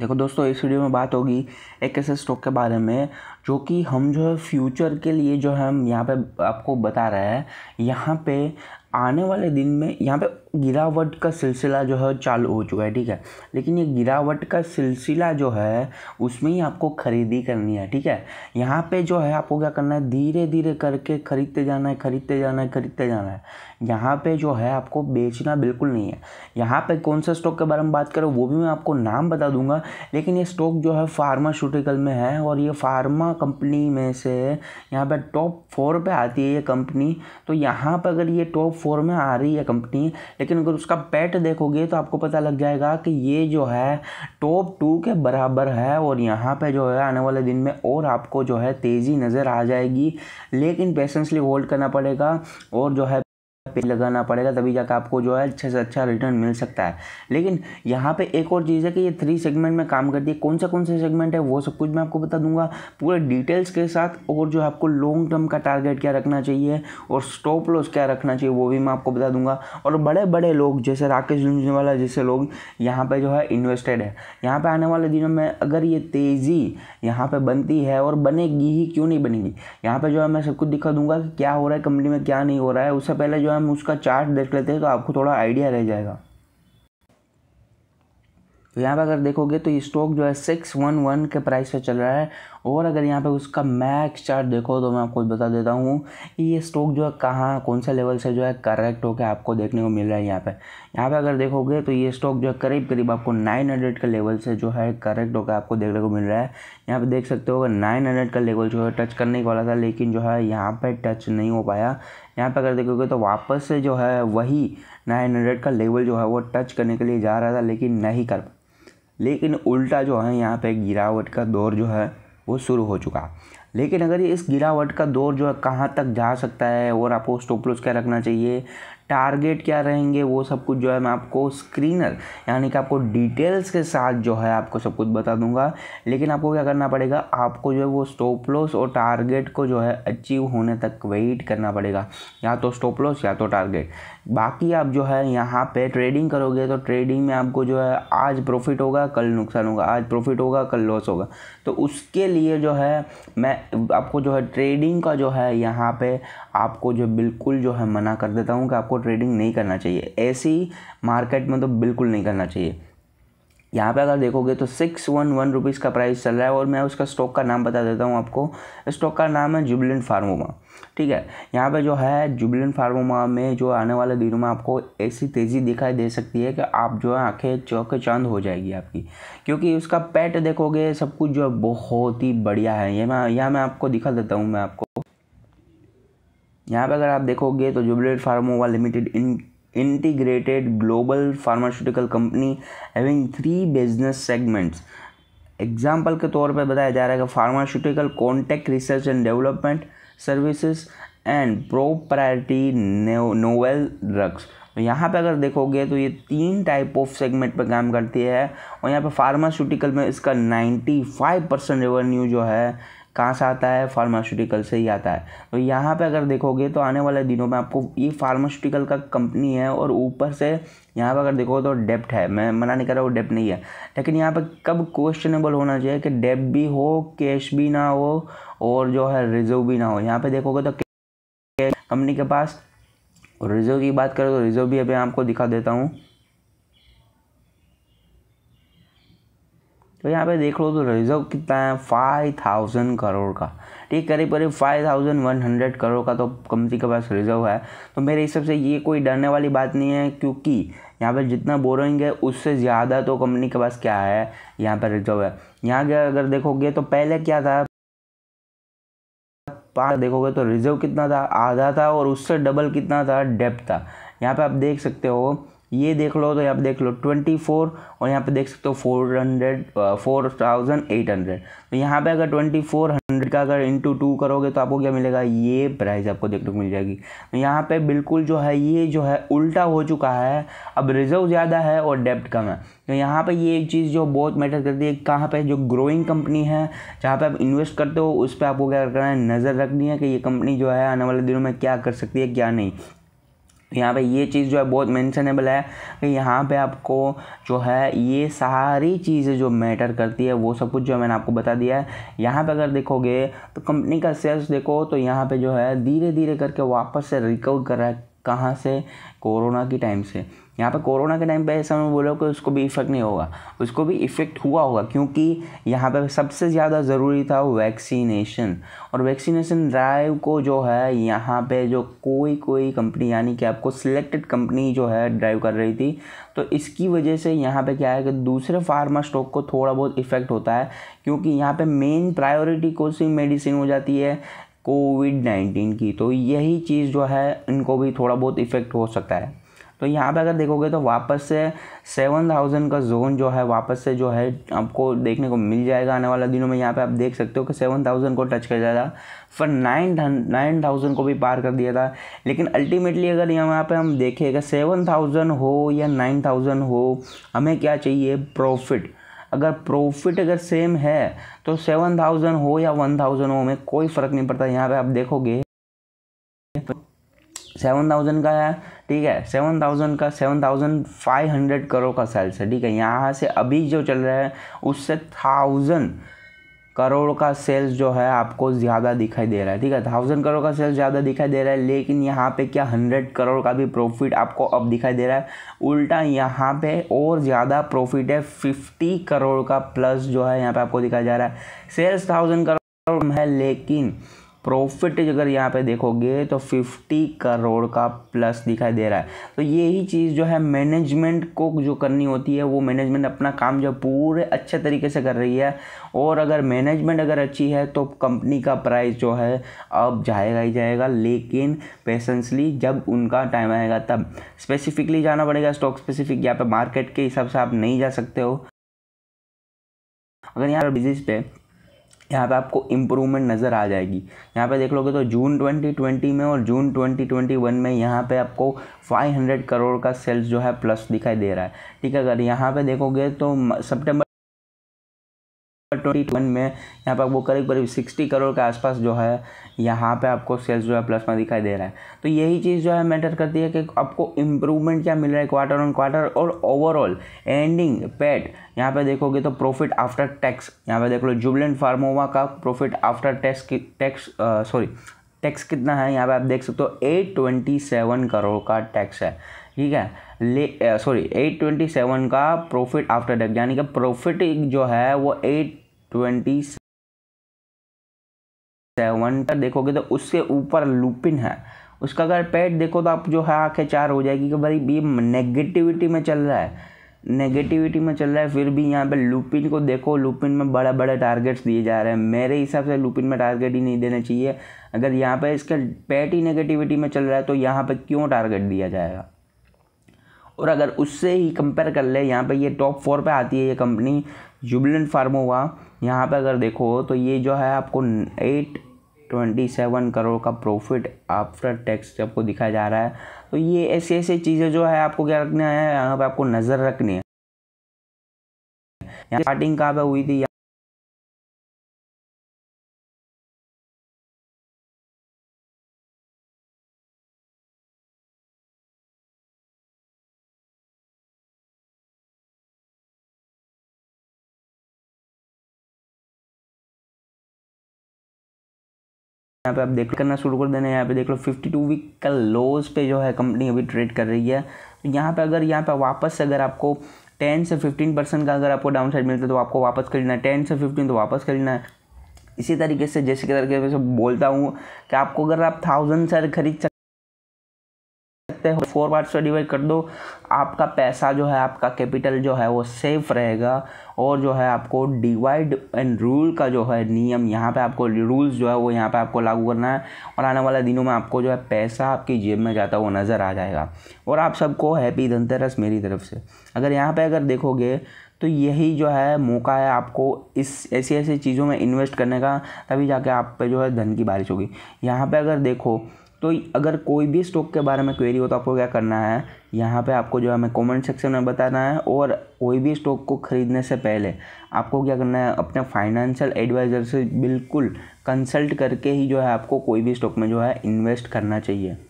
देखो दोस्तों इस वीडियो में बात होगी एक ऐसे स्टॉक के बारे में जो कि हम जो है फ्यूचर के लिए जो हम यहाँ पे आपको बता रहे हैं यहाँ पे आने वाले दिन में यहाँ पे गिरावट का सिलसिला जो है चालू हो चुका है ठीक है लेकिन ये गिरावट का सिलसिला जो है उसमें ही आपको ख़रीदी करनी है ठीक है यहाँ पे जो है आपको क्या करना है धीरे धीरे करके ख़रीदते जाना है ख़रीदते जाना है ख़रीदते जाना है यहाँ पे जो है आपको बेचना बिल्कुल नहीं है यहाँ पे कौन सा स्टॉक के बारे में बात करो वो भी मैं आपको नाम बता दूंगा लेकिन ये स्टॉक जो है फार्मास्यूटिकल में है और ये फार्मा कंपनी में से यहाँ पर टॉप फोर पर आती है ये कंपनी तो यहाँ पर अगर ये टॉप फोर में आ रही है कंपनी लेकिन अगर उसका पेट देखोगे तो आपको पता लग जाएगा कि ये जो है टॉप टू के बराबर है और यहाँ पे जो है आने वाले दिन में और आपको जो है तेज़ी नज़र आ जाएगी लेकिन पेशेंसली होल्ड करना पड़ेगा और जो है पे लगाना पड़ेगा तभी जाकर आपको जो है अच्छे से अच्छा रिटर्न मिल सकता है लेकिन यहाँ पे एक और चीज़ है कि ये थ्री सेगमेंट में काम करती है कौन सा कौन सा सेगमेंट है वो सब कुछ मैं आपको बता दूंगा पूरे डिटेल्स के साथ और जो आपको लॉन्ग टर्म का टारगेट क्या रखना चाहिए और स्टॉप लॉस क्या रखना चाहिए वो भी मैं आपको बता दूंगा और बड़े बड़े लोग जैसे राकेश झुंझुनवाला जैसे लोग यहाँ पर जो है इन्वेस्टेड है यहाँ पर आने वाले दिनों में अगर ये तेज़ी यहाँ पर बनती है और बनेगी ही क्यों नहीं बनेगी यहाँ पर जो है मैं सब कुछ दिखा दूंगा कि क्या हो रहा है कंपनी में क्या नहीं हो रहा है उससे पहले जो है हम उसका चार्ट देख लेते हैं तो आपको थोड़ा आइडिया रह जाएगा तो यहाँ पर अगर देखोगे तो ये स्टॉक जो है सिक्स वन वन के प्राइस पे चल रहा है और अगर यहाँ पे उसका मैक्स चार्ट देखो तो मैं आपको बता देता हूँ कि ये स्टॉक जो है कहाँ कौन सा लेवल से जो है करेक्ट होकर आपको देखने को मिल रहा है यहाँ पे यहाँ पे अगर देखोगे तो ये स्टॉक जो है करीब करीब आपको 900 के लेवल से जो है करेक्ट होकर आपको देखने को मिल रहा है यहाँ पे देख सकते हो नाइन हंड्रेड का लेवल जो है टच करने वाला था लेकिन जो है यहाँ पर टच नहीं हो पाया यहाँ पर अगर देखोगे तो वापस से जो है वही नाइन हंड्रेड का लेवल जो है वो टच करने के लिए जा रहा था लेकिन नहीं कर लेकिन उल्टा जो है यहाँ पे गिरावट का दौर जो है वो शुरू हो चुका लेकिन अगर ये इस गिरावट का दौर जो है कहाँ तक जा सकता है और आपको स्टॉप लॉस क्या रखना चाहिए टारगेट क्या रहेंगे वो सब कुछ जो है मैं आपको स्क्रीनर यानी कि आपको डिटेल्स के साथ जो है आपको सब कुछ बता दूंगा लेकिन आपको क्या करना पड़ेगा आपको जो है वो स्टॉप लॉस और टारगेट को जो है अचीव होने तक वेट करना पड़ेगा या तो स्टॉप लॉस या तो टारगेट बाकी आप जो है यहाँ पे ट्रेडिंग करोगे तो ट्रेडिंग में आपको जो है आज प्रॉफिट होगा कल नुकसान होगा आज प्रॉफिट होगा कल लॉस होगा तो उसके लिए जो है मैं आपको जो है ट्रेडिंग का जो है यहाँ पे आपको जो बिल्कुल जो है मना कर देता हूँ कि आपको ट्रेडिंग नहीं करना चाहिए ऐसी मार्केट में तो बिल्कुल नहीं करना चाहिए यहाँ पे अगर देखोगे तो सिक्स वन वन रुपीज़ का प्राइस चल रहा है और मैं उसका स्टॉक का नाम बता देता हूँ आपको स्टॉक का नाम है जुबलिन फार्मोमा ठीक है यहाँ पे जो है जुबलिन फार्मोमा में जो आने वाले दिनों में आपको ऐसी तेज़ी दिखाई दे सकती है कि आप जो है आंखें चौके चांद हो जाएगी आपकी क्योंकि उसका पैट देखोगे सब कुछ जो है बहुत ही बढ़िया है ये मैं यह मैं आपको दिखा देता हूँ मैं आपको यहाँ पर अगर आप देखोगे तो Jubilant Pharmova limited in integrated global pharmaceutical company having three business segments example के तौर पर बताया जा रहा है कि pharmaceutical contract research and development services and proprietary novel drugs तो यहाँ पे अगर देखोगे तो ये तीन टाइप ऑफ सेगमेंट पे काम करती है और यहाँ पे फार्मास्यूटिकल में इसका नाइन्टी फाइव परसेंट रेवेन्यू जो है कहाँ से आता है फार्मास्यूटिकल से ही आता है तो यहाँ पे अगर देखोगे तो आने वाले दिनों में आपको ये फार्मास्यूटिकल का कंपनी है और ऊपर से यहाँ पर अगर देखो तो डेप्ट है मैं मना नहीं कर रहा हूँ डेप्ट नहीं है लेकिन यहाँ पर कब क्वेश्चनेबल होना चाहिए कि डेप भी हो कैश भी ना हो और जो है रिजर्व भी ना हो यहाँ पर देखोगे तो कंपनी के पास रिजर्व की बात करें तो रिजर्व भी अभी आपको दिखा देता हूँ तो यहाँ पे देख लो तो रिजर्व कितना है फाइव थाउजेंड करोड़ का ठीक करीब करीब five thousand one hundred crore का तो कंपनी के पास रिजर्व है तो मेरे हिसाब से ये कोई डरने वाली बात नहीं है क्योंकि यहाँ पर जितना बोरिंग है उससे ज़्यादा तो कंपनी के पास क्या है यहाँ पर रिजर्व है यहाँ के अगर देखोगे तो पहले क्या था पाँच देखोगे तो रिजर्व कितना था आधा था और उससे डबल कितना था डेप था यहाँ पे आप देख सकते हो ये देख लो तो यहाँ पे देख लो ट्वेंटी फोर और यहाँ पे देख सकते हो four hundred four thousand eight hundred तो यहाँ पे अगर ट्वेंटी फोर हंड्रेड का अगर इंटू टू करोगे तो आपको क्या मिलेगा ये प्राइस आपको देखने को मिल जाएगी तो यहाँ पे बिल्कुल जो है ये जो है उल्टा हो चुका है अब रिजर्व ज़्यादा है और डेप्ट कम है तो यहाँ पे ये एक चीज़ जो बहुत मैटर करती है कहाँ पे जो ग्रोइंग कंपनी है जहाँ पे आप इन्वेस्ट करते हो उस पर आपको क्या करना है नज़र रखनी है कि ये कंपनी जो है आने वाले दिनों में क्या कर सकती है क्या नहीं यहाँ पे ये चीज़ जो है बहुत मैंशनेबल है कि यहाँ पे आपको जो है ये सारी चीज़ें जो मैटर करती है वो सब कुछ जो मैंने आपको बता दिया है यहाँ पे अगर देखोगे तो कंपनी का सेल्स देखो तो यहाँ पे जो है धीरे धीरे करके वापस से रिकवर कर रहा है कहाँ से कोरोना की टाइम से यहाँ पर कोरोना के टाइम पे ऐसा मैं बोला कि उसको भी इफ़ेक्ट नहीं होगा उसको भी इफ़ेक्ट हुआ होगा क्योंकि यहाँ पर सबसे ज़्यादा ज़रूरी था वैक्सीनेशन और वैक्सीनेशन ड्राइव को जो है यहाँ पे जो कोई कोई कंपनी यानी कि आपको सिलेक्टेड कंपनी जो है ड्राइव कर रही थी तो इसकी वजह से यहाँ पे क्या है कि दूसरे फार्मा स्टॉक को थोड़ा बहुत इफ़ेक्ट होता है क्योंकि यहाँ पे मेन प्रायोरिटी सी मेडिसिन हो जाती है कोविड नाइन्टीन की तो यही चीज़ जो है इनको भी थोड़ा बहुत इफ़ेक्ट हो सकता है तो यहाँ पे अगर देखोगे तो वापस से सेवन थाउजेंड का जोन जो है वापस से जो है आपको देखने को मिल जाएगा आने वाले दिनों में यहाँ पे आप देख सकते हो कि सेवन थाउजेंड को टच कर दिया था फिर नाइन नाइन थाउजेंड को भी पार कर दिया था लेकिन अल्टीमेटली अगर यहाँ पे हम अगर सेवन थाउजेंड हो या नाइन थाउजेंड हो हमें क्या चाहिए प्रॉफिट अगर प्रॉफिट अगर सेम है तो सेवन थाउजेंड हो या वन थाउजेंड हो हमें कोई फ़र्क नहीं पड़ता यहाँ पे आप देखोगे सेवन थाउजेंड का है ठीक है सेवन थाउजेंड का seven thousand five hundred crore का सेल्स है ठीक है यहाँ से अभी जो चल रहा है उससे थाउजेंड करोड़ का सेल्स जो है आपको ज़्यादा दिखाई दे रहा है ठीक है थाउजेंड करोड़ का सेल्स ज़्यादा दिखाई दे रहा है लेकिन यहाँ पे क्या हंड्रेड करोड़ का भी प्रॉफिट आपको अब दिखाई दे रहा है उल्टा यहाँ पे और ज़्यादा प्रॉफिट है फिफ्टी करोड़ का प्लस जो है यहाँ पे आपको दिखाया जा रहा है सेल्स थाउजेंड करोड़ है लेकिन प्रॉफिट अगर यहाँ पे देखोगे तो 50 करोड़ का प्लस दिखाई दे रहा है तो यही चीज़ जो है मैनेजमेंट को जो करनी होती है वो मैनेजमेंट अपना काम जो पूरे अच्छे तरीके से कर रही है और अगर मैनेजमेंट अगर अच्छी है तो कंपनी का प्राइस जो है अब जाएगा ही जाएगा लेकिन पेशेंसली जब उनका टाइम आएगा तब स्पेसिफिकली जाना पड़ेगा स्टॉक स्पेसिफिक यहाँ पर मार्केट के हिसाब से आप नहीं जा सकते हो अगर यहाँ पर बिजनेस पे यहाँ पे आपको इम्प्रूवमेंट नज़र आ जाएगी यहाँ पे देख लोगे तो जून 2020 में और जून 2021 में यहाँ पे आपको 500 करोड़ का सेल्स जो है प्लस दिखाई दे रहा है ठीक है अगर यहाँ पे देखोगे तो सितंबर ट्वेंटी वन में यहाँ पर वो करीब करीब सिक्सटी करोड़ के आसपास जो है यहाँ पे आपको सेल्स जो है प्लस में दिखाई दे रहा है तो यही चीज़ जो है मैटर करती है कि आपको इम्प्रूवमेंट क्या मिल रहा है क्वार्टर ऑन क्वार्टर और ओवरऑल एंडिंग पैट यहाँ पे देखोगे तो प्रॉफिट आफ्टर टैक्स यहाँ पे देख लो जुबलेंट फार्मोवा का प्रॉफिट आफ्टर टैक्स की टैक्स सॉरी टैक्स कितना है यहाँ पे आप देख सकते हो एट ट्वेंटी सेवन करोड़ का टैक्स है ठीक है ले सॉरी एट ट्वेंटी सेवन का प्रॉफिट आफ्टर टैक्स यानी कि प्रॉफिट जो है वो एट ट्वेंटी सेवन का देखोगे तो उसके ऊपर लुपिन है उसका अगर पेट देखो तो आप जो है आँखें चार हो जाएगी कि भाई ये नेगेटिविटी में चल रहा है नेगेटिविटी में चल रहा है फिर भी यहाँ पे लुपिन को देखो लुपिन में बड़े बड़े टारगेट्स दिए जा रहे हैं मेरे हिसाब से लुपिन में टारगेट ही नहीं देना चाहिए अगर यहाँ पे इसका पेट ही नेगेटिविटी में चल रहा है तो यहाँ पे क्यों टारगेट दिया जाएगा और अगर उससे ही कंपेयर कर ले यहाँ पे ये टॉप फोर पे आती है ये कंपनी जुबलेंट हुआ यहाँ पे अगर देखो तो ये जो है आपको एट ट्वेंटी सेवन करोड़ का प्रॉफिट आफ्टर टैक्स आपको दिखाया जा रहा है तो ये ऐसी ऐसी चीज़ें जो है आपको क्या रखना है यहाँ पे आपको नज़र रखनी है स्टार्टिंग कहाँ पे हुई थी यहाँ पे आप देख करना शुरू कर देना है यहाँ पे देख लो 52 वीक का लोज पे जो है कंपनी अभी ट्रेड कर रही है तो यहाँ पे अगर यहाँ पे वापस अगर आपको टेन से फिफ्टीन परसेंट का अगर आपको डाउन साइड मिलता है तो आपको वापस खरीदना है टेन से फिफ्टीन तो वापस खरीदना है इसी तरीके से जैसे के तरीके से बोलता हूँ कि आपको अगर आप थाउजेंड से खरीद फोर पार्ट्स में डिवाइड कर दो आपका पैसा जो है आपका कैपिटल जो है वो सेफ रहेगा और जो है आपको डिवाइड एंड रूल का जो है नियम यहाँ पे आपको रूल्स जो है वो यहाँ पे आपको लागू करना है और आने वाले दिनों में आपको जो है पैसा आपकी जेब में जाता हुआ नज़र आ जाएगा और आप सबको हैप्पी धनतेरस मेरी तरफ से अगर यहाँ पर अगर देखोगे तो यही जो है मौका है आपको इस ऐसी ऐसी चीज़ों में इन्वेस्ट करने का तभी जाके आप पे जो है धन की बारिश होगी यहाँ पे अगर देखो तो अगर कोई भी स्टॉक के बारे में क्वेरी हो तो आपको क्या करना है यहाँ पे आपको जो है हमें कमेंट सेक्शन में बताना है और कोई भी स्टॉक को ख़रीदने से पहले आपको क्या करना है अपने फाइनेंशियल एडवाइज़र से बिल्कुल कंसल्ट करके ही जो है आपको कोई भी स्टॉक में जो है इन्वेस्ट करना चाहिए